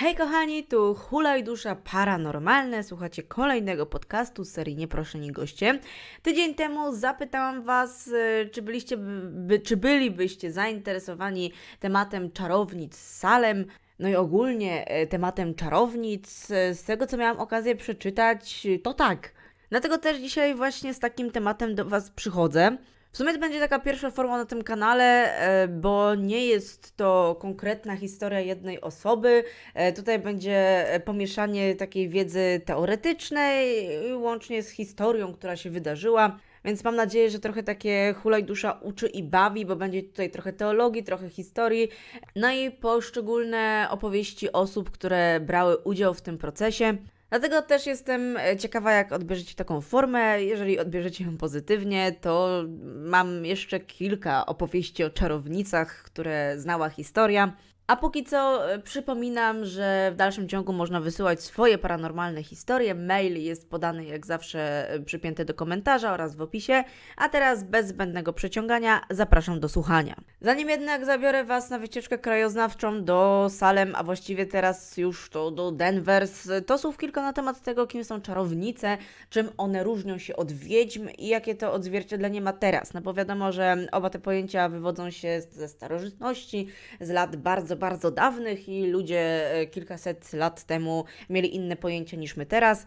Hej kochani, tu Hula i Dusza Paranormalne. Słuchacie kolejnego podcastu z serii Nieproszeni Goście. Tydzień temu zapytałam Was, y, czy, byliście, by, czy bylibyście zainteresowani tematem czarownic z Salem, no i ogólnie y, tematem czarownic. Y, z tego, co miałam okazję przeczytać, to tak. Dlatego też dzisiaj właśnie z takim tematem do Was przychodzę sumie to będzie taka pierwsza forma na tym kanale, e, bo nie jest to konkretna historia jednej osoby. E, tutaj będzie pomieszanie takiej wiedzy teoretycznej, łącznie z historią, która się wydarzyła. Więc mam nadzieję, że trochę takie hulaj dusza uczy i bawi, bo będzie tutaj trochę teologii, trochę historii, no i poszczególne opowieści osób, które brały udział w tym procesie. Dlatego też jestem e, ciekawa, jak odbierzecie taką formę. Jeżeli odbierzecie ją pozytywnie, to mam jeszcze kilka opowieści o czarownicach, które znała historia. A póki co e, przypominam, że w dalszym ciągu można wysyłać swoje paranormalne historie. Mail jest podany jak zawsze e, przypięty do komentarza oraz w opisie. A teraz bez zbędnego przeciągania zapraszam do słuchania. Zanim jednak zabiorę Was na wycieczkę krajoznawczą do Salem, a właściwie teraz już to do Denvers, to słów kilka na temat tego, kim są czarownice, czym one różnią się od wiedźm i jakie to odzwierciedlenie ma teraz. No bo wiadomo, że oba te pojęcia wywodzą się ze starożytności, z lat bardzo bardzo dawnych i ludzie e, kilkaset lat temu mieli inne pojęcie niż my teraz.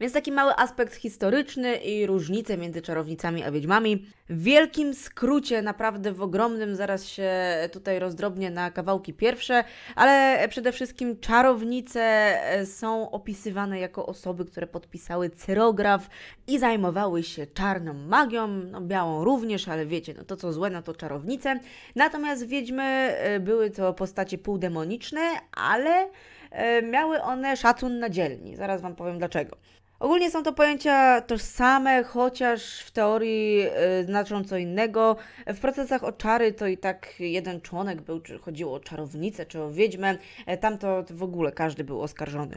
Więc taki mały aspekt historyczny i różnice między czarownicami a wiedźmami. W wielkim skrócie, naprawdę w ogromnym, zaraz się tutaj rozdrobnię na kawałki pierwsze, ale przede wszystkim czarownice e, są opisywane jako osoby, które podpisały cyrograf i zajmowały się czarną magią, no białą również, ale wiecie, no to co złe, no to czarownice. Natomiast wiedźmy e, były to postacie półdemoniczne, ale e, miały one szacun na dzielni. Zaraz Wam powiem dlaczego. Ogólnie są to pojęcia tożsame, chociaż w teorii y, znaczą co innego. W procesach o czary to i tak jeden członek był, czy chodziło o czarownicę, czy o wiedźmę. E, tam to w ogóle każdy był oskarżony.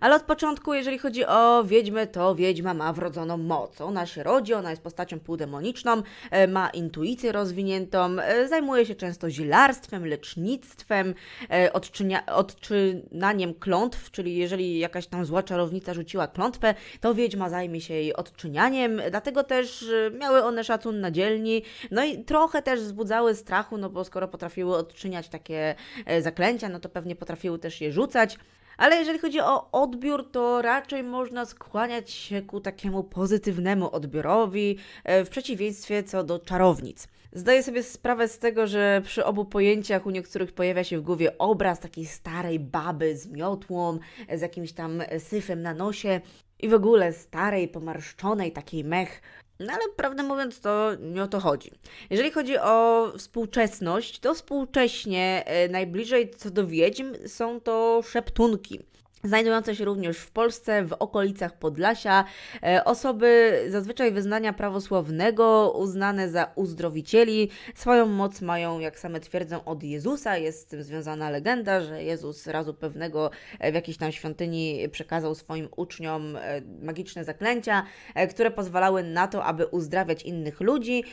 Ale od początku, jeżeli chodzi o wiedźmę, to wiedźma ma wrodzoną moc. Ona się rodzi, ona jest postacią półdemoniczną, e, ma intuicję rozwiniętą, e, zajmuje się często zielarstwem, lecznictwem, e, odczynia, odczynaniem klątw, czyli jeżeli jakaś tam zła czarownica rzuciła klątwę, to wiedźma zajmie się jej odczynianiem, dlatego też miały one szacun na dzielni, no i trochę też wzbudzały strachu, no bo skoro potrafiły odczyniać takie zaklęcia, no to pewnie potrafiły też je rzucać ale jeżeli chodzi o odbiór, to raczej można skłaniać się ku takiemu pozytywnemu odbiorowi, e, w przeciwieństwie co do czarownic. Zdaję sobie sprawę z tego, że przy obu pojęciach u niektórych pojawia się w głowie obraz takiej starej baby z miotłą, z jakimś tam syfem na nosie i w ogóle starej, pomarszczonej takiej mech no ale prawdę mówiąc, to nie o to chodzi. Jeżeli chodzi o współczesność, to współcześnie e, najbliżej co do wiedźm są to szeptunki. Znajdujące się również w Polsce, w okolicach Podlasia, e, osoby zazwyczaj wyznania prawosławnego, uznane za uzdrowicieli, swoją moc mają, jak same twierdzą, od Jezusa. Jest z tym związana legenda, że Jezus razu pewnego e, w jakiejś tam świątyni przekazał swoim uczniom e, magiczne zaklęcia, które pozwalały na to, aby uzdrawiać innych ludzi.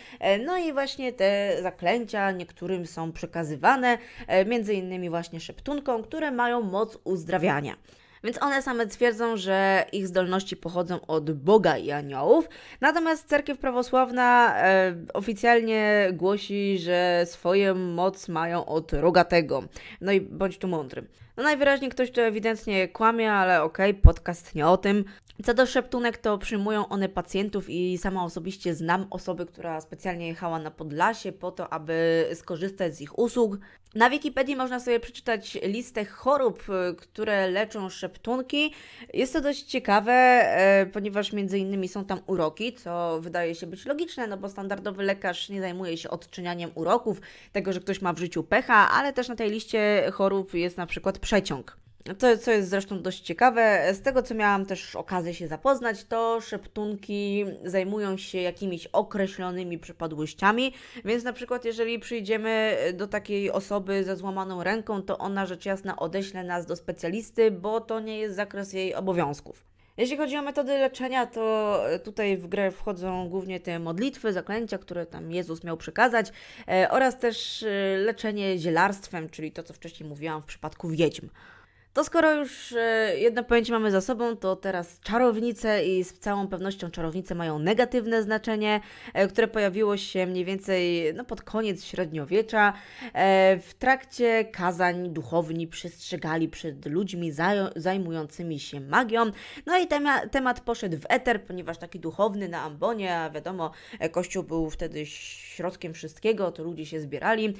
No i właśnie te zaklęcia niektórym są przekazywane, między innymi właśnie szeptunkom, które mają moc uzdrawiania więc one same twierdzą, że ich zdolności pochodzą od Boga i aniołów. Natomiast cerkiew prawosławna e, oficjalnie głosi, że swoją moc mają od rogatego. No i bądź tu mądry. No najwyraźniej ktoś tu ewidentnie kłamie, ale okej, okay, podcast nie o tym. Co do szeptunek, to przyjmują one pacjentów i sama osobiście znam osoby, która specjalnie jechała na Podlasie po to, aby skorzystać z ich usług. Na Wikipedii można sobie przeczytać listę chorób, y, które leczą szeptunki. Jest to dość ciekawe, y, ponieważ między innymi są tam uroki, co wydaje się być logiczne, no bo standardowy lekarz nie zajmuje się odczynianiem uroków, tego, że ktoś ma w życiu pecha, ale też na tej liście chorób jest na przykład przeciąg co, co jest zresztą dość ciekawe, z tego co miałam też okazję się zapoznać, to szeptunki zajmują się jakimiś określonymi przypadłościami, więc na przykład jeżeli przyjdziemy do takiej osoby ze złamaną ręką, to ona rzecz jasna odeśle nas do specjalisty, bo to nie jest zakres jej obowiązków. Jeśli chodzi o metody leczenia, to tutaj w grę wchodzą głównie te modlitwy, zaklęcia, które tam Jezus miał przekazać, e, oraz też e, leczenie zielarstwem, czyli to, co wcześniej mówiłam w przypadku wiedźm. To skoro już e, jedno pojęcie mamy za sobą, to teraz czarownice i z całą pewnością czarownice mają negatywne znaczenie, e, które pojawiło się mniej więcej no, pod koniec średniowiecza. E, w trakcie kazań duchowni przestrzegali przed ludźmi zajmującymi się magią. No i temat poszedł w eter, ponieważ taki duchowny na Ambonie, a wiadomo, kościół był wtedy środkiem wszystkiego, to ludzie się zbierali.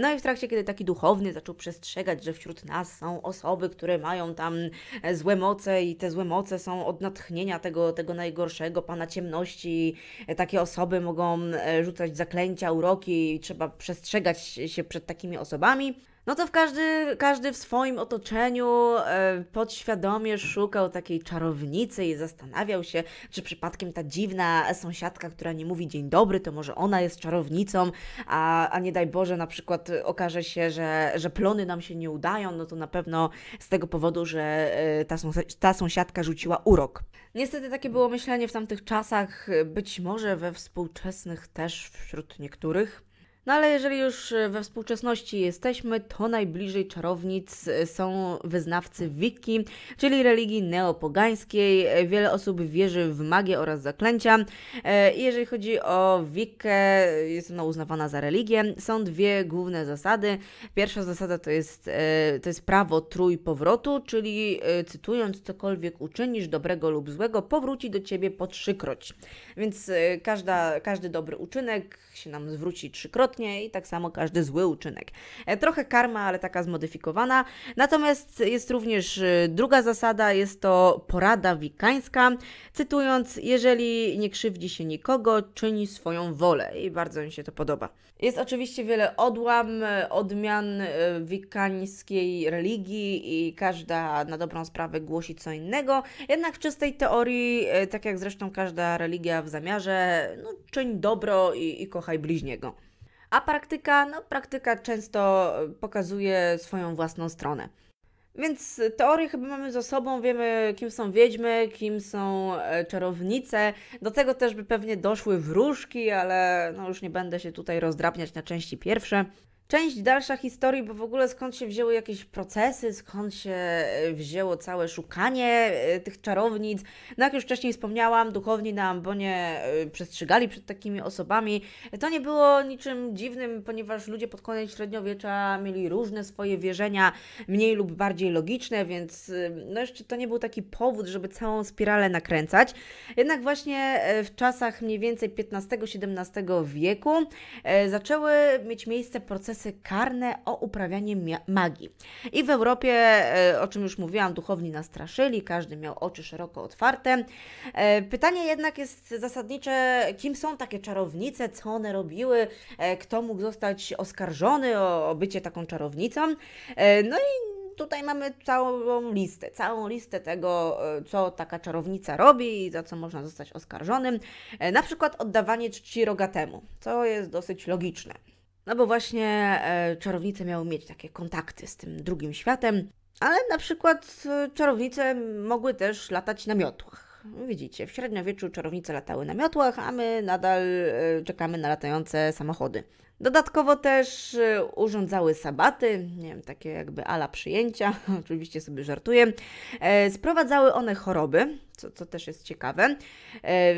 No i w trakcie, kiedy taki duchowny zaczął przestrzegać, że wśród nas są osoby, które mają tam e, złe moce i te złe moce są od natchnienia tego, tego najgorszego, pana ciemności. E, takie osoby mogą e, rzucać zaklęcia, uroki i trzeba przestrzegać się przed takimi osobami no to w każdy, każdy w swoim otoczeniu e, podświadomie szukał takiej czarownicy i zastanawiał się, czy przypadkiem ta dziwna sąsiadka, która nie mówi dzień dobry, to może ona jest czarownicą, a, a nie daj Boże na przykład okaże się, że, że plony nam się nie udają, no to na pewno z tego powodu, że e, ta, ta sąsiadka rzuciła urok. Niestety takie było myślenie w tamtych czasach, być może we współczesnych też wśród niektórych. No ale jeżeli już e, we współczesności jesteśmy, to najbliżej czarownic e, są wyznawcy Wiki, czyli religii neopogańskiej. E, wiele osób wierzy w magię oraz zaklęcia. Jeżeli chodzi o Wikę, jest ona uznawana za religię. Są dwie główne zasady. Pierwsza zasada to jest, to jest prawo trójpowrotu, czyli cytując, cokolwiek uczynisz, dobrego lub złego, powróci do ciebie po trzykroć. Więc każda, każdy dobry uczynek się nam zwróci trzykrotnie i tak samo każdy zły uczynek. E, trochę karma, ale taka zmodyfikowana. Natomiast jest również e, druga zasada, jest to porada wikańska. Cytując, jeżeli nie krzywdzi się nikogo, czyni swoją wolę i bardzo mi się to podoba. Jest oczywiście wiele odłam, e, odmian wikańskiej religii i każda na dobrą sprawę głosi co innego. Jednak w czystej teorii, tak jak zresztą każda religia w zamiarze, no, czyń dobro i, i kochaj bliźniego a praktyka, no praktyka często pokazuje swoją własną stronę. Więc teorię chyba mamy za sobą, wiemy kim są wiedźmy, kim są e, czarownice. Do tego też by pewnie doszły wróżki, ale no już nie będę się tutaj rozdrapniać na części pierwsze część dalsza historii, bo w ogóle skąd się wzięły jakieś procesy, skąd się e, wzięło całe szukanie e, tych czarownic. No jak już wcześniej wspomniałam, duchowni na Ambonie e, przestrzegali przed takimi osobami. To nie było niczym dziwnym, ponieważ ludzie pod koniec średniowiecza mieli różne swoje wierzenia, mniej lub bardziej logiczne, więc no jeszcze to nie był taki powód, żeby całą spiralę nakręcać. Jednak właśnie w czasach mniej więcej XV-XVII wieku zaczęły mieć miejsce procesy przepisy karne o uprawianie magii. I w Europie, e, o czym już mówiłam, duchowni nastraszyli, każdy miał oczy szeroko otwarte. E, pytanie jednak jest zasadnicze, kim są takie czarownice, co one robiły, e, kto mógł zostać oskarżony o, o bycie taką czarownicą. No i tutaj mamy całą listę, całą listę tego, co taka czarownica robi i za co można zostać oskarżonym. Na przykład oddawanie czci rogatemu, co jest dosyć logiczne. No bo właśnie e, czarownice miały mieć takie kontakty z tym drugim światem, ale na przykład e, czarownice mogły też latać na miotłach. Widzicie, w średniowieczu czarownice latały na miotłach, a my nadal e, czekamy na latające samochody. Dodatkowo też e, urządzały sabaty, nie wiem, takie jakby ala przyjęcia, oczywiście sobie żartuję. E, sprowadzały one choroby, co, co też jest ciekawe.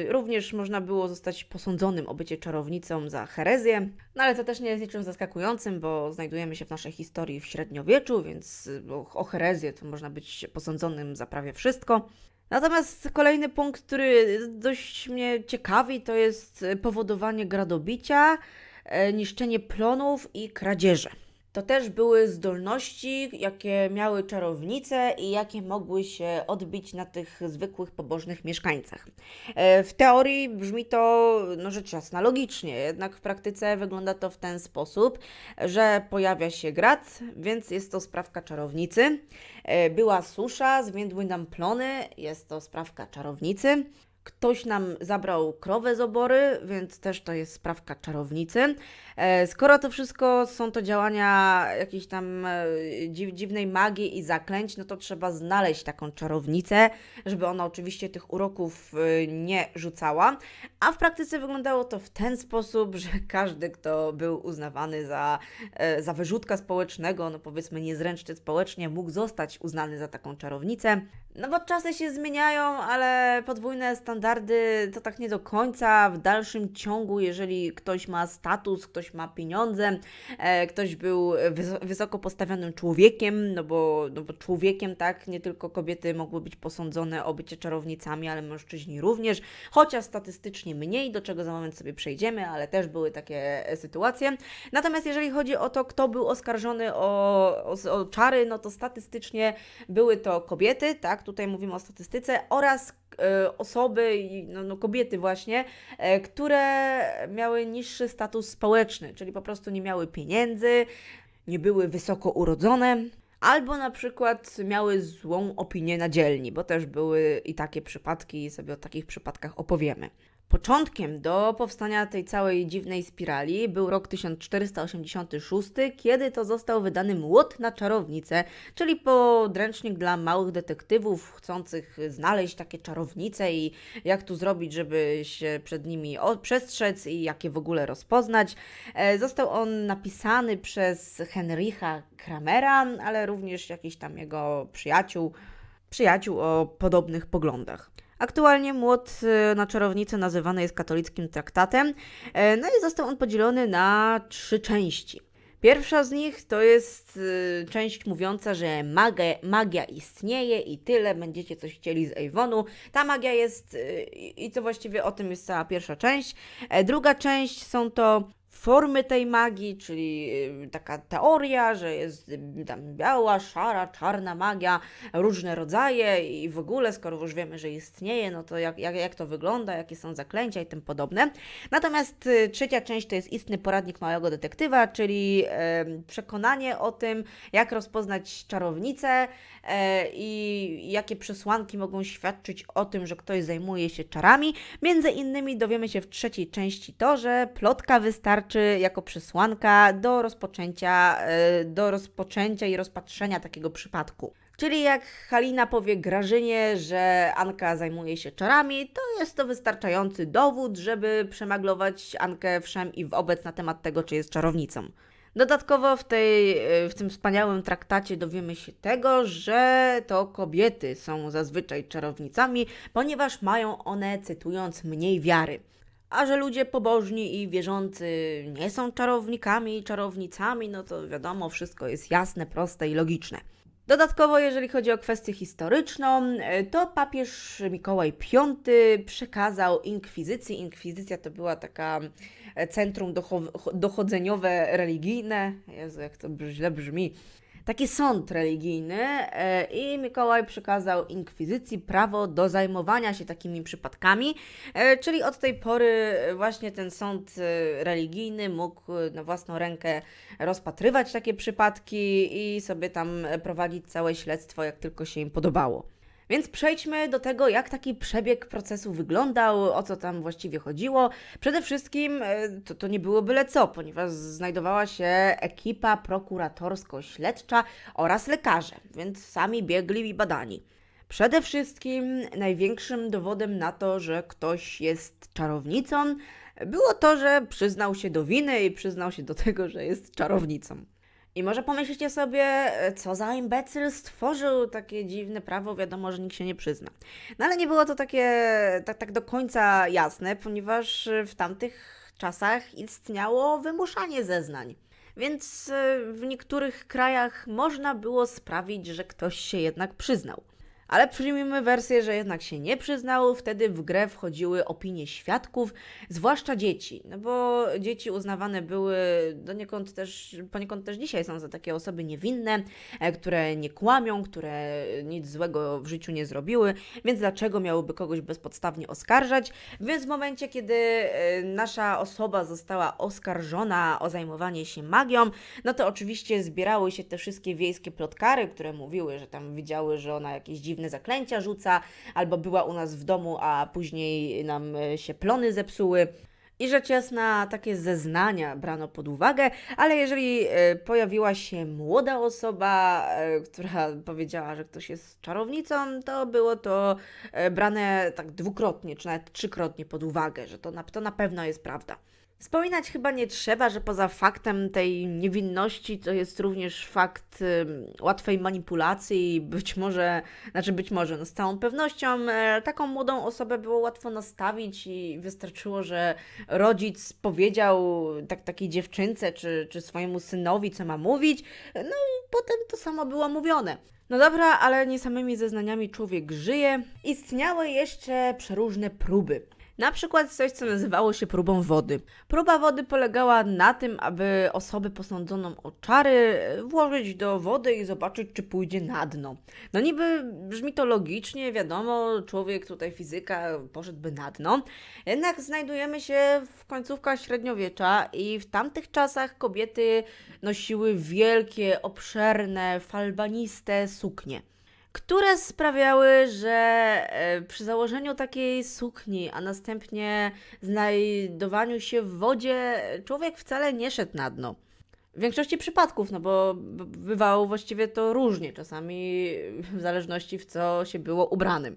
Również można było zostać posądzonym o bycie czarownicą za herezję, no ale to też nie jest niczym zaskakującym, bo znajdujemy się w naszej historii w średniowieczu, więc o herezję to można być posądzonym za prawie wszystko. Natomiast kolejny punkt, który dość mnie ciekawi, to jest powodowanie gradobicia, e, niszczenie plonów i kradzieże to też były zdolności, jakie miały czarownice i jakie mogły się odbić na tych zwykłych pobożnych mieszkańcach. E, w teorii brzmi to no rzecz jasna logicznie, jednak w praktyce wygląda to w ten sposób, że pojawia się grad, więc jest to sprawka czarownicy. E, była susza, zwiędły nam plony, jest to sprawka czarownicy. Ktoś nam zabrał krowę z obory, więc też to jest sprawka czarownicy. E, skoro to wszystko są to działania jakiejś tam e, dziwnej magii i zaklęć, no to trzeba znaleźć taką czarownicę, żeby ona oczywiście tych uroków e, nie rzucała. A w praktyce wyglądało to w ten sposób, że każdy, kto był uznawany za, za wyrzutka społecznego, no powiedzmy niezręczny społecznie, mógł zostać uznany za taką czarownicę. No bo czasy się zmieniają, ale podwójne standardy to tak nie do końca. W dalszym ciągu, jeżeli ktoś ma status, ktoś ma pieniądze, e, ktoś był wysoko postawionym człowiekiem, no bo, no bo człowiekiem, tak, nie tylko kobiety mogły być posądzone o bycie czarownicami, ale mężczyźni również, chociaż statystycznie mniej, do czego za moment sobie przejdziemy, ale też były takie e, sytuacje. Natomiast jeżeli chodzi o to, kto był oskarżony o, o, o czary, no to statystycznie były to kobiety, tak, tutaj mówimy o statystyce, oraz e, osoby, no, no kobiety właśnie, e, które miały niższy status społeczny, czyli po prostu nie miały pieniędzy, nie były wysoko urodzone, albo na przykład miały złą opinię na dzielni, bo też były i takie przypadki, sobie o takich przypadkach opowiemy. Początkiem do powstania tej całej dziwnej spirali był rok 1486, kiedy to został wydany Młot na czarownicę, czyli podręcznik dla małych detektywów chcących znaleźć takie czarownice i jak tu zrobić, żeby się przed nimi przestrzec i jak je w ogóle rozpoznać. E, został on napisany przez Henrycha Kramera, ale również jakiś tam jego przyjaciół, przyjaciół o podobnych poglądach. Aktualnie młot y, na czarownicę nazywany jest katolickim traktatem, e, no i został on podzielony na trzy części. Pierwsza z nich to jest y, część mówiąca, że magia, magia istnieje i tyle, będziecie coś chcieli z Avonu. Ta magia jest y, i to właściwie o tym jest cała pierwsza część. E, druga część są to formy tej magii, czyli y, taka teoria, że jest y, tam biała, szara, czarna magia, różne rodzaje i w ogóle, skoro już wiemy, że istnieje, no to jak, jak, jak to wygląda, jakie są zaklęcia i tym podobne. Natomiast y, trzecia część to jest istny poradnik małego detektywa, czyli przekonanie o tym, jak rozpoznać czarownicę e, i jakie przesłanki mogą świadczyć o tym, że ktoś zajmuje się czarami. Między innymi dowiemy się w trzeciej części to, że plotka wystarczy, jako przesłanka do rozpoczęcia, e, do rozpoczęcia i rozpatrzenia takiego przypadku. Czyli jak Halina powie Grażynie, że Anka zajmuje się czarami, to jest to wystarczający dowód, żeby przemaglować Ankę wszem i wobec na temat tego, czy jest czarownicą. Dodatkowo w, tej, e, w tym wspaniałym traktacie dowiemy się tego, że to kobiety są zazwyczaj czarownicami, ponieważ mają one, cytując, mniej wiary. A że ludzie pobożni i wierzący nie są czarownikami i czarownicami, no to wiadomo, wszystko jest jasne, proste i logiczne. Dodatkowo, jeżeli chodzi o kwestię historyczną, e, to papież Mikołaj V przekazał inkwizycji. Inkwizycja to była taka e, centrum dochodzeniowe religijne. Jezu, jak to źle brzmi taki sąd religijny e, i Mikołaj przekazał inkwizycji prawo do zajmowania się takimi przypadkami, e, czyli od tej pory właśnie ten sąd e, religijny mógł na własną rękę rozpatrywać takie przypadki i sobie tam prowadzić całe śledztwo, jak tylko się im podobało. Więc przejdźmy do tego, jak taki przebieg procesu wyglądał, o co tam właściwie chodziło. Przede wszystkim e, to, to nie było byle co, ponieważ znajdowała się ekipa prokuratorsko-śledcza oraz lekarze, więc sami biegli i badani. Przede wszystkim największym dowodem na to, że ktoś jest czarownicą, było to, że przyznał się do winy i przyznał się do tego, że jest czarownicą. I może pomyślicie sobie, e, co za imbecyl stworzył takie dziwne prawo, wiadomo, że nikt się nie przyzna. No ale nie było to takie tak, tak do końca jasne, ponieważ e, w tamtych czasach istniało wymuszanie zeznań. Więc e, w niektórych krajach można było sprawić, że ktoś się jednak przyznał. Ale przyjmijmy wersję, że jednak się nie przyznało, wtedy w grę wchodziły opinie świadków, zwłaszcza dzieci, no bo dzieci uznawane były doniekąd też, poniekąd też dzisiaj są za takie osoby niewinne, e, które nie kłamią, które nic złego w życiu nie zrobiły, więc dlaczego miałyby kogoś bezpodstawnie oskarżać? Więc w momencie, kiedy e, nasza osoba została oskarżona o zajmowanie się magią, no to oczywiście zbierały się te wszystkie wiejskie plotkary, które mówiły, że tam widziały, że ona jakieś dziwne dziwne zaklęcia rzuca, albo była u nas w domu, a później nam e, się plony zepsuły. I rzecz jasna, takie zeznania brano pod uwagę, ale jeżeli e, pojawiła się młoda osoba, e, która powiedziała, że ktoś jest czarownicą, to było to brane tak dwukrotnie, czy nawet trzykrotnie pod uwagę, że to na, to na pewno jest prawda. Wspominać chyba nie trzeba, że poza faktem tej niewinności, to jest również fakt y, łatwej manipulacji być może, znaczy być może, no z całą pewnością y, taką młodą osobę było łatwo nastawić i wystarczyło, że rodzic powiedział tak, takiej dziewczynce czy, czy swojemu synowi, co ma mówić, no i potem to samo było mówione. No dobra, ale nie samymi zeznaniami człowiek żyje. Istniały jeszcze przeróżne próby. Na przykład coś, co nazywało się próbą wody. Próba wody polegała na tym, aby osobę posądzoną o czary e, włożyć do wody i zobaczyć, czy pójdzie na dno. No niby brzmi to logicznie, wiadomo, człowiek tutaj fizyka poszedłby na dno. Jednak znajdujemy się w końcówkach średniowiecza i w tamtych czasach kobiety nosiły wielkie, obszerne, falbaniste suknie które sprawiały, że e, przy założeniu takiej sukni, a następnie znajdowaniu się w wodzie, człowiek wcale nie szedł na dno. W większości przypadków, no bo bywało właściwie to różnie, czasami w zależności w co się było ubranym.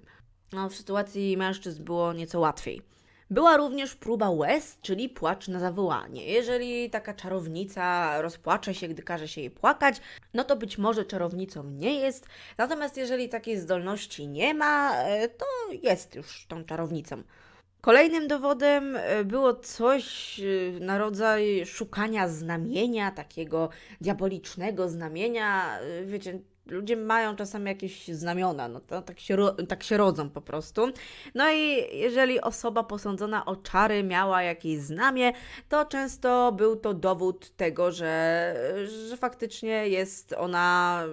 No, w sytuacji mężczyzn było nieco łatwiej. Była również próba łez, czyli płacz na zawołanie. Jeżeli taka czarownica rozpłacze się, gdy każe się jej płakać, no to być może czarownicą nie jest. Natomiast jeżeli takiej zdolności nie ma, e, to jest już tą czarownicą. Kolejnym dowodem e, było coś e, na rodzaj szukania znamienia, takiego diabolicznego znamienia. Wiecie, ludzie mają czasami jakieś znamiona, no to tak się, tak się rodzą po prostu. No i jeżeli osoba posądzona o czary miała jakieś znamie, to często był to dowód tego, że, że faktycznie jest ona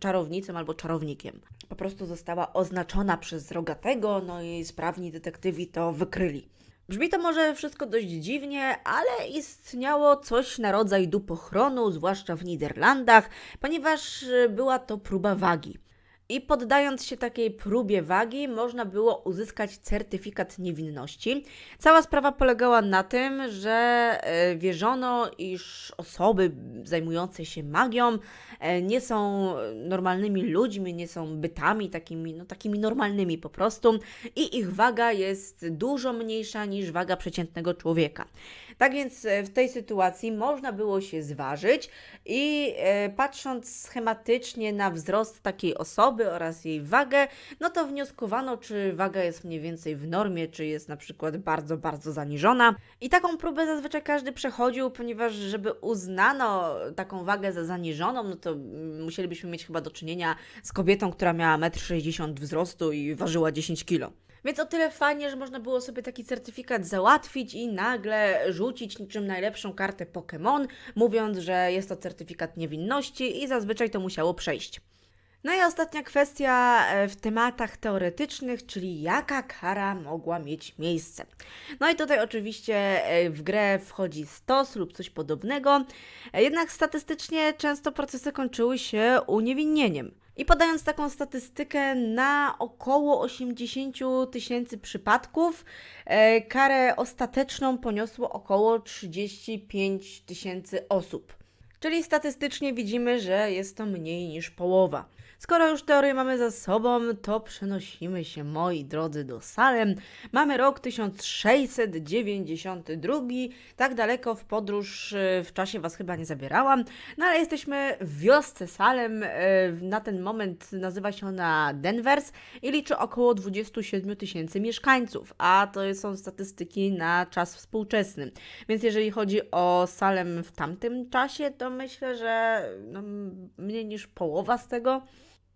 czarownicą albo czarownikiem. Po prostu została oznaczona przez rogatego, no i sprawni detektywi to wykryli. Brzmi to może wszystko dość dziwnie, ale istniało coś na rodzaj dupochronu, zwłaszcza w Niderlandach, ponieważ y, była to próba wagi. I poddając się takiej próbie wagi, można było uzyskać certyfikat niewinności. Cała sprawa polegała na tym, że e, wierzono, iż osoby zajmujące się magią e, nie są normalnymi ludźmi, nie są bytami takimi, no, takimi normalnymi po prostu, i ich waga jest dużo mniejsza niż waga przeciętnego człowieka. Tak więc e, w tej sytuacji można było się zważyć i patrząc schematycznie na wzrost takiej osoby, osoby oraz jej wagę, no to wnioskowano, czy waga jest mniej więcej w normie, czy jest na przykład bardzo, bardzo zaniżona. I taką próbę zazwyczaj każdy przechodził, ponieważ żeby uznano taką wagę za zaniżoną, no to musielibyśmy mieć chyba do czynienia z kobietą, która miała 1,60 m wzrostu i ważyła 10 kg. Więc o tyle fajnie, że można było sobie taki certyfikat załatwić i nagle rzucić niczym najlepszą kartę Pokémon, mówiąc, że jest to certyfikat niewinności i zazwyczaj to musiało przejść. No i ostatnia kwestia e, w tematach teoretycznych, czyli jaka kara mogła mieć miejsce. No i tutaj oczywiście e, w grę wchodzi stos lub coś podobnego, e, jednak statystycznie często procesy kończyły się uniewinnieniem. I podając taką statystykę, na około 80 tysięcy przypadków karę ostateczną poniosło około 35 tysięcy osób. Czyli statystycznie widzimy, że jest to mniej niż połowa. Skoro już teorię mamy za sobą, to przenosimy się, moi drodzy, do Salem. Mamy rok 1692, tak daleko w podróż y, w czasie Was chyba nie zabierałam, no ale jesteśmy w wiosce Salem, y, na ten moment nazywa się ona Denvers i liczy około 27 tysięcy mieszkańców, a to są statystyki na czas współczesny. Więc jeżeli chodzi o Salem w tamtym czasie, to myślę, że no, mniej niż połowa z tego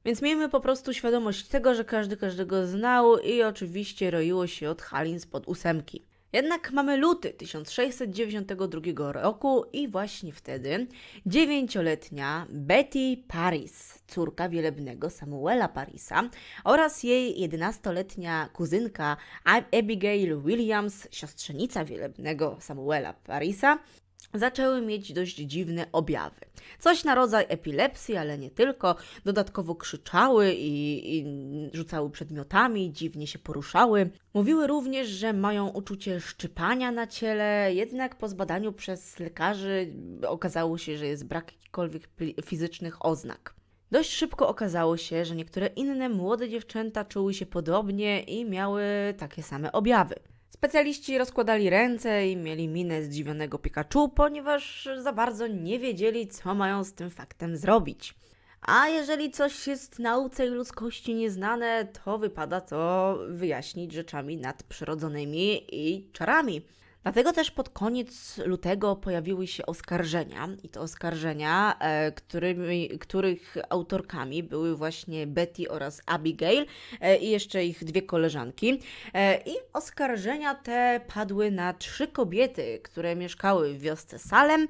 więc miejmy po prostu świadomość tego, że każdy każdego znał i oczywiście roiło się od Halin spod ósemki. Jednak mamy luty 1692 roku i właśnie wtedy dziewięcioletnia Betty Paris, córka wielebnego Samuela Parisa oraz jej jedenastoletnia kuzynka Abigail Williams, siostrzenica wielebnego Samuela Parisa, zaczęły mieć dość dziwne objawy. Coś na rodzaj epilepsji, ale nie tylko. Dodatkowo krzyczały i, i, rzucały przedmiotami, dziwnie się poruszały. Mówiły również, że mają uczucie szczypania na ciele, jednak po zbadaniu przez lekarzy okazało się, że jest brak jakichkolwiek fizycznych oznak. Dość szybko okazało się, że niektóre inne młode dziewczęta czuły się podobnie i miały takie same objawy. Specjaliści rozkładali ręce i mieli minę zdziwionego Pikachu, ponieważ za bardzo nie wiedzieli, co mają z tym faktem zrobić. A jeżeli coś jest nauce i ludzkości nieznane, to wypada to wyjaśnić rzeczami nadprzyrodzonymi i czarami. Dlatego też pod koniec lutego pojawiły się oskarżenia, i to oskarżenia, e, którymi, których autorkami były właśnie Betty oraz Abigail e, i jeszcze ich dwie koleżanki. E, I oskarżenia te padły na trzy kobiety, które mieszkały w wiosce Salem,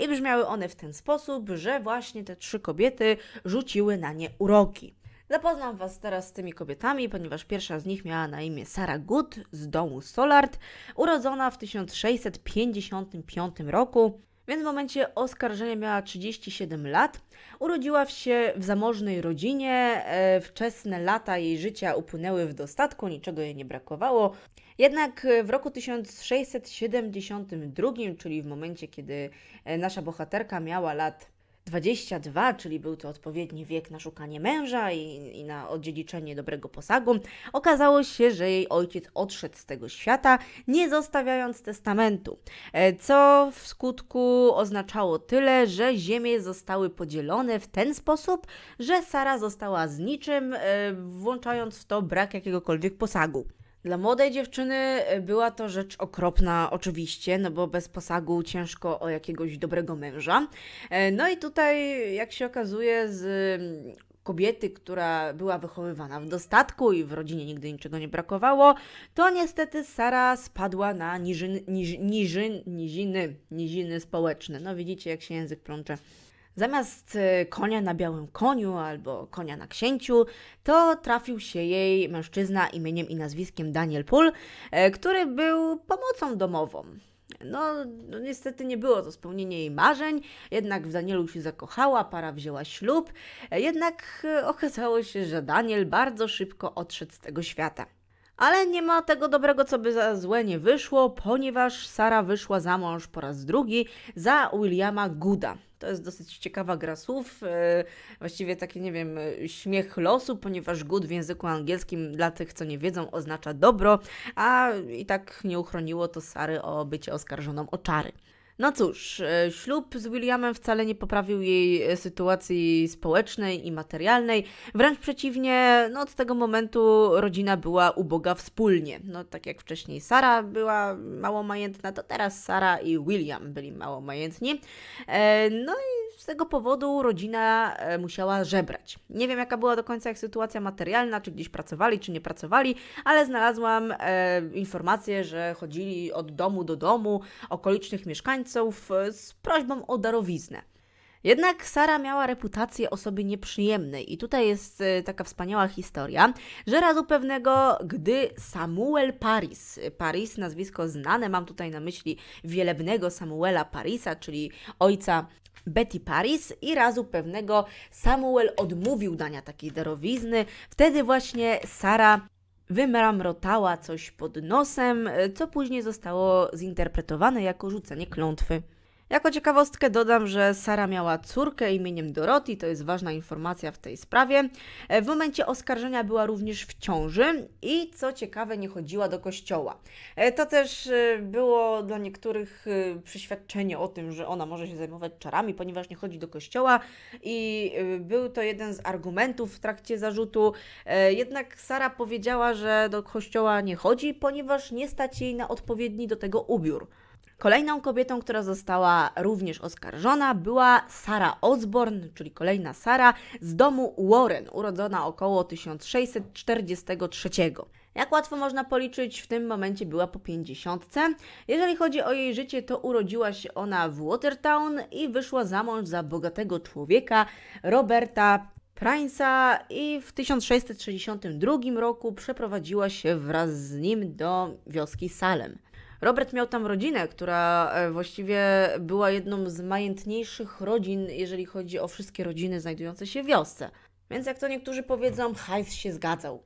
i brzmiały one w ten sposób, że właśnie te trzy kobiety rzuciły na nie uroki. Zapoznam Was teraz z tymi kobietami, ponieważ pierwsza z nich miała na imię Sara Good z domu Solart, urodzona w 1655 roku, więc w momencie oskarżenia miała 37 lat. Urodziła się w zamożnej rodzinie, e, wczesne lata jej życia upłynęły w dostatku, niczego jej nie brakowało. Jednak w roku 1672, czyli w momencie, kiedy e, nasza bohaterka miała lat 22, czyli był to odpowiedni wiek na szukanie męża i, i na odziedziczenie dobrego posagu, okazało się, że jej ojciec odszedł z tego świata, nie zostawiając testamentu, e, co w skutku oznaczało tyle, że ziemie zostały podzielone w ten sposób, że Sara została z niczym, e, włączając w to brak jakiegokolwiek posagu. Dla młodej dziewczyny e, była to rzecz okropna, oczywiście, no bo bez posagu ciężko o jakiegoś dobrego męża. E, no i tutaj, jak się okazuje, z mm, kobiety, która była wychowywana w dostatku i w rodzinie nigdy niczego nie brakowało, to niestety Sara spadła na niżyn, niż, niżyn, niziny, niziny społeczne. No widzicie, jak się język plącze. Zamiast y, konia na białym koniu albo konia na księciu, to trafił się jej mężczyzna imieniem i nazwiskiem Daniel Pól, e, który był pomocą domową. No, no, niestety nie było to spełnienie jej marzeń, jednak w Danielu się zakochała, para wzięła ślub, e, jednak e, okazało się, że Daniel bardzo szybko odszedł z tego świata. Ale nie ma tego dobrego, co by za złe nie wyszło, ponieważ Sara wyszła za mąż po raz drugi za Williama Gooda, to jest dosyć ciekawa gra słów, y, właściwie taki, nie wiem, śmiech losu, ponieważ good w języku angielskim dla tych, co nie wiedzą, oznacza dobro, a i tak nie uchroniło to Sary o bycie oskarżoną o czary. No cóż, e, ślub z Williamem wcale nie poprawił jej e, sytuacji społecznej i materialnej. Wręcz przeciwnie, no od tego momentu rodzina była uboga wspólnie. No tak jak wcześniej Sara była mało majętna, to teraz Sara i William byli mało majętni. E, no i z tego powodu rodzina musiała żebrać. Nie wiem jaka była do końca ich sytuacja materialna, czy gdzieś pracowali, czy nie pracowali, ale znalazłam informację, że chodzili od domu do domu okolicznych mieszkańców E, z prośbą o darowiznę. Jednak Sara miała reputację osoby nieprzyjemnej i tutaj jest e, taka wspaniała historia, że razu pewnego, gdy Samuel Paris, Paris nazwisko znane, mam tutaj na myśli wielebnego Samuela Parisa, czyli ojca Betty Paris i razu pewnego Samuel odmówił dania takiej darowizny. Wtedy właśnie Sara wymramrotała coś pod nosem, e, co później zostało zinterpretowane jako rzucenie klątwy. Jako ciekawostkę dodam, że Sara miała córkę imieniem Doroti. to jest ważna informacja w tej sprawie. E, w momencie oskarżenia była również w ciąży i co ciekawe, nie chodziła do kościoła. E, to też e, było dla niektórych przeświadczenie o tym, że ona może się zajmować czarami, ponieważ nie chodzi do kościoła i był to jeden z argumentów w trakcie zarzutu. Jednak Sara powiedziała, że do kościoła nie chodzi, ponieważ nie stać jej na odpowiedni do tego ubiór. Kolejną kobietą, która została również oskarżona, była Sara Osborne, czyli kolejna Sara z domu Warren, urodzona około 1643. Jak łatwo można policzyć, w tym momencie była po 50. Jeżeli chodzi o jej życie, to urodziła się ona w Watertown i wyszła za mąż za bogatego człowieka Roberta Prince'a i w 1662 roku przeprowadziła się wraz z nim do wioski Salem. Robert miał tam rodzinę, która e, właściwie była jedną z majętniejszych rodzin, jeżeli chodzi o wszystkie rodziny znajdujące się w wiosce. Więc jak to niektórzy powiedzą, hajs się zgadzał.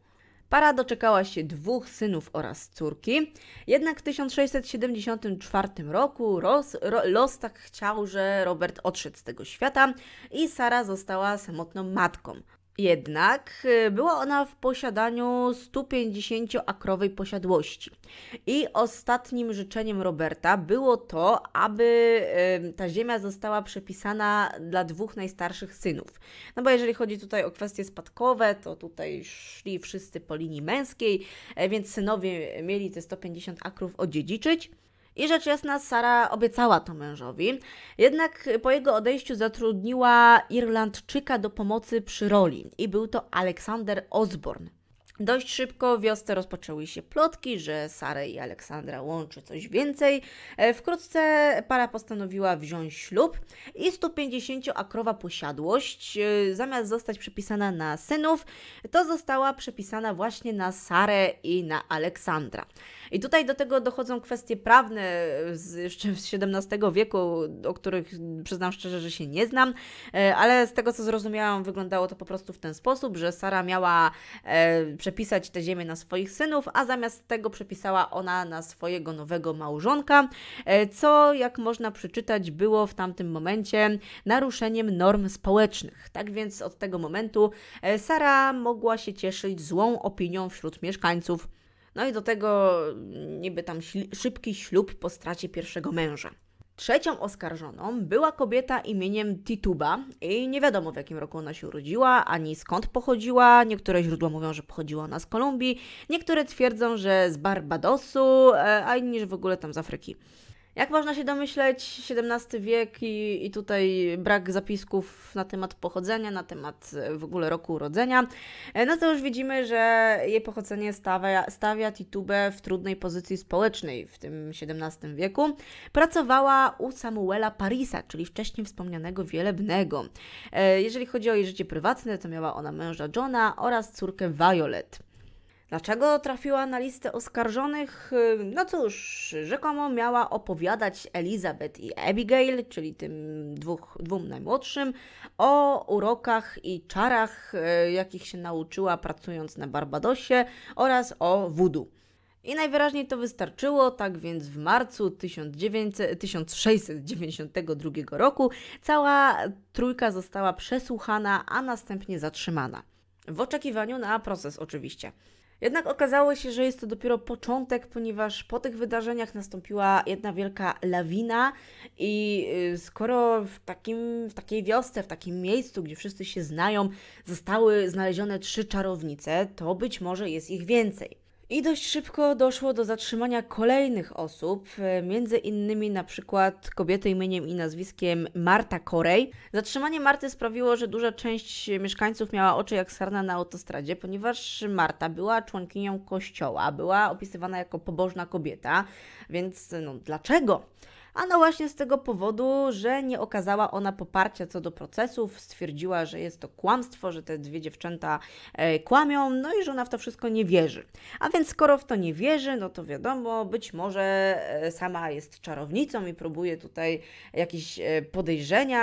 Para doczekała się dwóch synów oraz córki, jednak w 1674 roku los tak chciał, że Robert odszedł z tego świata i Sara została samotną matką. Jednak y, była ona w posiadaniu 150-akrowej posiadłości. I ostatnim życzeniem Roberta było to, aby y, ta ziemia została przepisana dla dwóch najstarszych synów. No bo jeżeli chodzi tutaj o kwestie spadkowe, to tutaj szli wszyscy po linii męskiej, e, więc synowie mieli te 150 akrów odziedziczyć. I rzecz jasna, Sara obiecała to mężowi, jednak po jego odejściu zatrudniła Irlandczyka do pomocy przy roli i był to Aleksander Osborne. Dość szybko w wiosce rozpoczęły się plotki, że Sarę i Aleksandra łączy coś więcej. E, wkrótce para postanowiła wziąć ślub i 150-akrowa posiadłość, e, zamiast zostać przepisana na synów, to została przepisana właśnie na Sarę i na Aleksandra. I tutaj do tego dochodzą kwestie prawne z, jeszcze z XVII wieku, o których przyznam szczerze, że się nie znam, e, ale z tego co zrozumiałam, wyglądało to po prostu w ten sposób, że Sara miała. E, przepisać tę ziemię na swoich synów, a zamiast tego przepisała ona na swojego nowego małżonka, e, co jak można przeczytać było w tamtym momencie naruszeniem norm społecznych. Tak więc od tego momentu e, Sara mogła się cieszyć złą opinią wśród mieszkańców. No i do tego niby tam szybki ślub po stracie pierwszego męża. Trzecią oskarżoną była kobieta imieniem Tituba i nie wiadomo w jakim roku ona się urodziła, ani skąd pochodziła. Niektóre źródła mówią, że pochodziła ona z Kolumbii, niektóre twierdzą, że z Barbadosu, e, a inni, że w ogóle tam z Afryki. Jak można się domyśleć, XVII wiek i, i tutaj brak zapisków na temat pochodzenia, na temat e, w ogóle roku urodzenia, e, no to już widzimy, że jej pochodzenie stawia, stawia Titubę w trudnej pozycji społecznej w tym XVII wieku. Pracowała u Samuela Parisa, czyli wcześniej wspomnianego wielebnego. E, jeżeli chodzi o jej życie prywatne, to miała ona męża Johna oraz córkę Violet. Dlaczego trafiła na listę oskarżonych? No cóż, rzekomo miała opowiadać Elizabeth i Abigail, czyli tym dwóch, dwóm najmłodszym, o urokach i czarach, e, jakich się nauczyła pracując na Barbadosie oraz o wudu. I najwyraźniej to wystarczyło, tak więc w marcu 1900, 1692 roku cała trójka została przesłuchana, a następnie zatrzymana. W oczekiwaniu na proces, oczywiście. Jednak okazało się, że jest to dopiero początek, ponieważ po tych wydarzeniach nastąpiła jedna wielka lawina i y, skoro w, takim, w takiej wiosce, w takim miejscu, gdzie wszyscy się znają, zostały znalezione trzy czarownice, to być może jest ich więcej. I dość szybko doszło do zatrzymania kolejnych osób, e, między innymi na przykład kobiety imieniem i nazwiskiem Marta Korej. Zatrzymanie Marty sprawiło, że duża część mieszkańców miała oczy jak sarna na autostradzie, ponieważ Marta była członkinią kościoła, była opisywana jako pobożna kobieta, więc no dlaczego? a no właśnie z tego powodu, że nie okazała ona poparcia co do procesów, stwierdziła, że jest to kłamstwo, że te dwie dziewczęta e, kłamią, no i że ona w to wszystko nie wierzy. A więc skoro w to nie wierzy, no to wiadomo, być może e, sama jest czarownicą i próbuje tutaj jakieś e, podejrzenia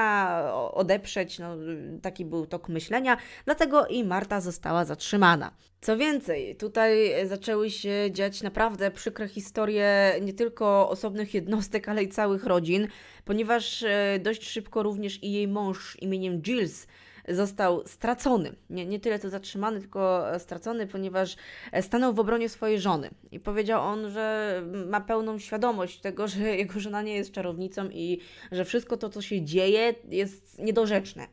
odeprzeć, no taki był tok myślenia, dlatego i Marta została zatrzymana. Co więcej, tutaj e, zaczęły się dziać naprawdę przykre historie nie tylko osobnych jednostek, ale i całych rodzin, ponieważ e, dość szybko również i jej mąż imieniem Giles został stracony. Nie, nie tyle to zatrzymany, tylko e, stracony, ponieważ stanął w obronie swojej żony. I powiedział on, że ma pełną świadomość tego, że jego żona nie jest czarownicą i że wszystko to, co się dzieje, jest niedorzeczne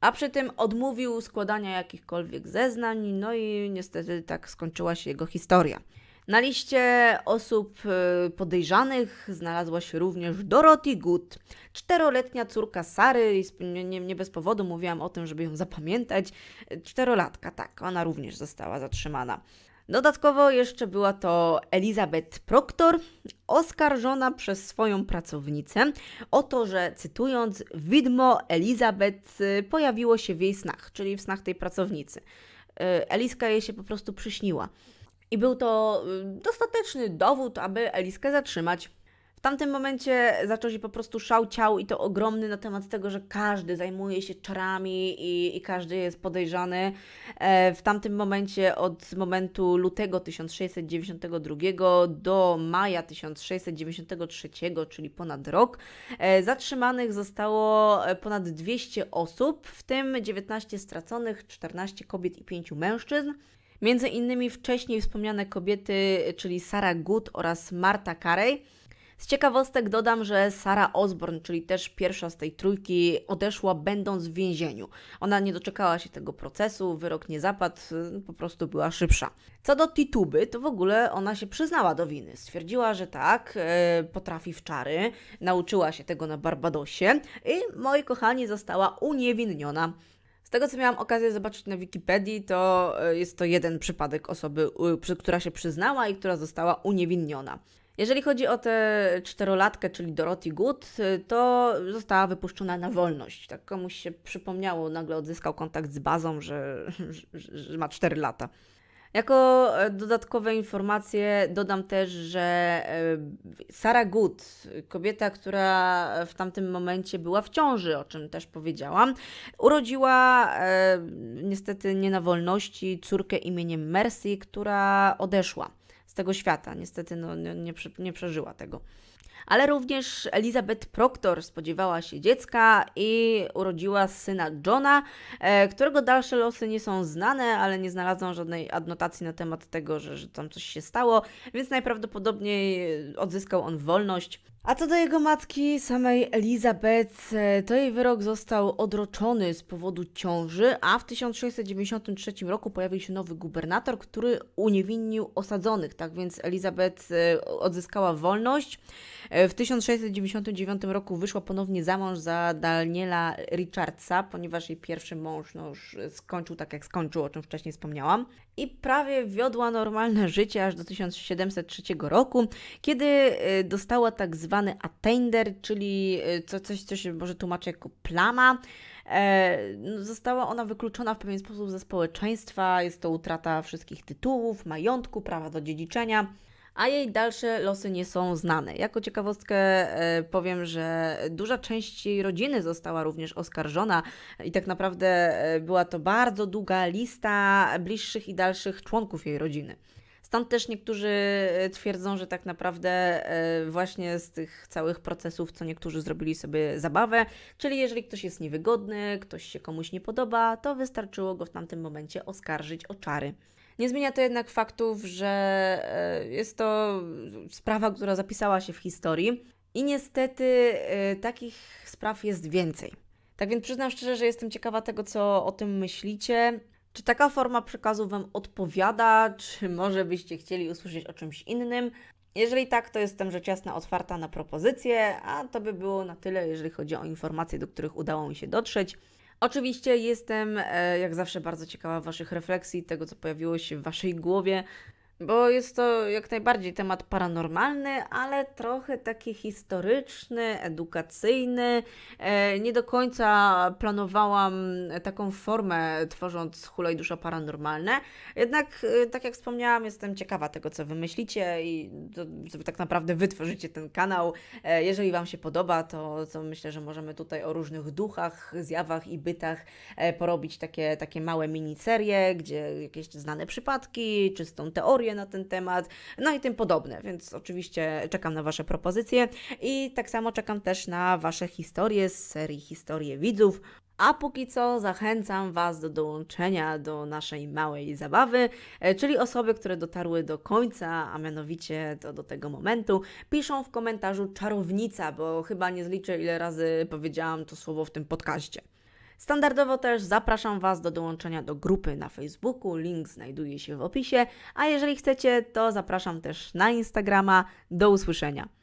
a przy tym odmówił składania jakichkolwiek zeznań, no i niestety tak skończyła się jego historia. Na liście osób y, podejrzanych znalazła się również Dorothy Good, czteroletnia córka Sary, i nie, nie bez powodu mówiłam o tym, żeby ją zapamiętać. Czterolatka, tak, ona również została zatrzymana. Dodatkowo jeszcze była to Elizabeth Proctor, oskarżona przez swoją pracownicę o to, że cytując, widmo Elizabeth y, pojawiło się w jej snach, czyli w snach tej pracownicy. Y, Eliska jej się po prostu przyśniła. I był to y, dostateczny dowód, aby Eliskę zatrzymać. W tamtym momencie zaczął się po prostu szał ciał i to ogromny na temat tego, że każdy zajmuje się czarami i, i każdy jest podejrzany. E, w tamtym momencie od momentu lutego 1692 do maja 1693, czyli ponad rok, e, zatrzymanych zostało e, ponad 200 osób, w tym 19 straconych, 14 kobiet i 5 mężczyzn. Między innymi wcześniej wspomniane kobiety, czyli Sara Good oraz Marta Carey z ciekawostek dodam, że Sara Osborne, czyli też pierwsza z tej trójki, odeszła będąc w więzieniu. Ona nie doczekała się tego procesu, wyrok nie zapadł, y, po prostu była szybsza. Co do Tituby, to w ogóle ona się przyznała do winy. Stwierdziła, że tak, y, potrafi w czary, nauczyła się tego na Barbadosie i, moi kochani, została uniewinniona. Z tego, co miałam okazję zobaczyć na Wikipedii, to y, jest to jeden przypadek osoby, która się przyznała i która została uniewinniona. Jeżeli chodzi o tę czterolatkę, czyli Dorothy Good, y, to została wypuszczona na wolność. Tak komuś się przypomniało, nagle odzyskał kontakt z bazą, że, że, że ma 4 lata. Jako e, dodatkowe informacje dodam też, że e, Sara Good, kobieta, która w tamtym momencie była w ciąży, o czym też powiedziałam, urodziła e, niestety nie na wolności córkę imieniem Mercy, która odeszła z tego świata. Niestety no, nie, nie, przeżyła tego. Ale również Elizabeth Proctor spodziewała się dziecka i urodziła syna Johna, e, którego dalsze losy nie są znane, ale nie znalazłam żadnej adnotacji na temat tego, że, że tam coś się stało, więc najprawdopodobniej odzyskał on wolność. A co do jego matki, samej Elizabeth, e, to jej wyrok został odroczony z powodu ciąży, a w 1693 roku pojawił się nowy gubernator, który uniewinnił osadzonych, tak więc Elizabeth e, odzyskała wolność. E, w 1699 roku wyszła ponownie za mąż za Daniela Richardsa, ponieważ jej pierwszy mąż no, już skończył tak jak skończył, o czym wcześniej wspomniałam. I prawie wiodła normalne życie aż do 1703 roku, kiedy e, dostała tak zwany attainder, czyli e, co, coś, co się może tłumaczy jako plama. No, została ona wykluczona w pewien sposób ze społeczeństwa, jest to utrata wszystkich tytułów, majątku, prawa do dziedziczenia a jej dalsze losy nie są znane. Jako ciekawostkę e, powiem, że duża część jej rodziny została również oskarżona i tak naprawdę e, była to bardzo długa lista bliższych i dalszych członków jej rodziny. Stąd też niektórzy e, twierdzą, że tak naprawdę właśnie z tych całych procesów, co niektórzy zrobili sobie zabawę, czyli jeżeli ktoś jest niewygodny, ktoś się komuś nie podoba, to wystarczyło go w tamtym momencie oskarżyć o czary. Nie zmienia to jednak faktów, że e, jest to sprawa, która zapisała się w historii i niestety e, takich spraw jest więcej. Tak więc przyznam szczerze, że jestem ciekawa tego, co o tym myślicie. Czy taka forma przekazu Wam odpowiada, czy może byście chcieli usłyszeć o czymś innym? Jeżeli tak, to jestem rzecz jasna otwarta na propozycje, a to by było na tyle, jeżeli chodzi o informacje, do których udało mi się dotrzeć. Oczywiście jestem, e, jak zawsze, bardzo ciekawa Waszych refleksji, tego co pojawiło się w Waszej głowie bo jest to jak najbardziej temat paranormalny, ale trochę taki historyczny, edukacyjny. E, nie do końca planowałam taką formę, tworząc Hulaj Dusza Paranormalne. Jednak, e, tak jak wspomniałam, jestem ciekawa tego, co wymyślicie i to, tak naprawdę wytworzycie ten kanał. E, jeżeli Wam się podoba, to, to myślę, że możemy tutaj o różnych duchach, zjawach i bytach porobić takie, takie małe miniserie, gdzie jakieś znane przypadki, czystą teorię dyskutuję na ten temat, no i tym podobne, więc oczywiście czekam na Wasze propozycje i tak samo czekam też na Wasze historie z serii Historie Widzów. A póki co zachęcam Was do dołączenia do naszej małej zabawy, e, czyli osoby, które dotarły do końca, a mianowicie do, do tego momentu, piszą w komentarzu czarownica, bo chyba nie zliczę ile razy powiedziałam to słowo w tym podcaście. Standardowo też zapraszam Was do dołączenia do grupy na Facebooku, link znajduje się w opisie, a jeżeli chcecie, to zapraszam też na Instagrama. Do usłyszenia.